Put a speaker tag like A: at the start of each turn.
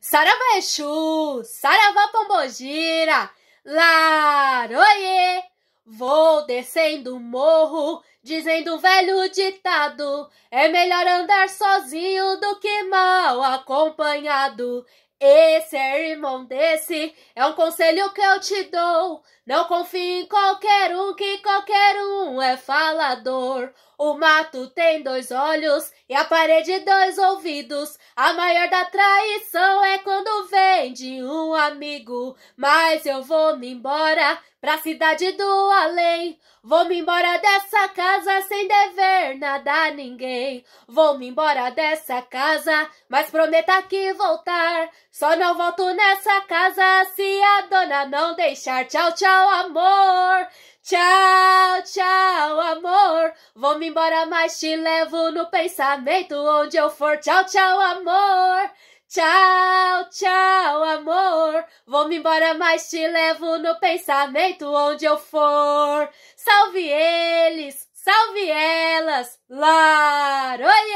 A: Saravá Exu, Saravá Pombogira, Laroie. Vou descendo o morro, dizendo o velho ditado: é melhor andar sozinho do que mal acompanhado. Esse é irmão desse, é um conselho que eu te dou. Não confie em qualquer um, que qualquer um é falador. O mato tem dois olhos e a parede dois ouvidos. A maior da traição é quando vem de um amigo. Mas eu vou me embora pra cidade do além. Vou me embora dessa casa sem dever nada a ninguém. Vou me embora dessa casa, mas prometa que voltar. Só não volto nessa casa se a dona não deixar. Tchau, tchau, amor. Tchau. Vou-me embora, mas te levo no pensamento onde eu for. Tchau, tchau, amor. Tchau, tchau, amor. Vou-me embora, mas te levo no pensamento onde eu for. Salve eles, salve elas. Lar, oi!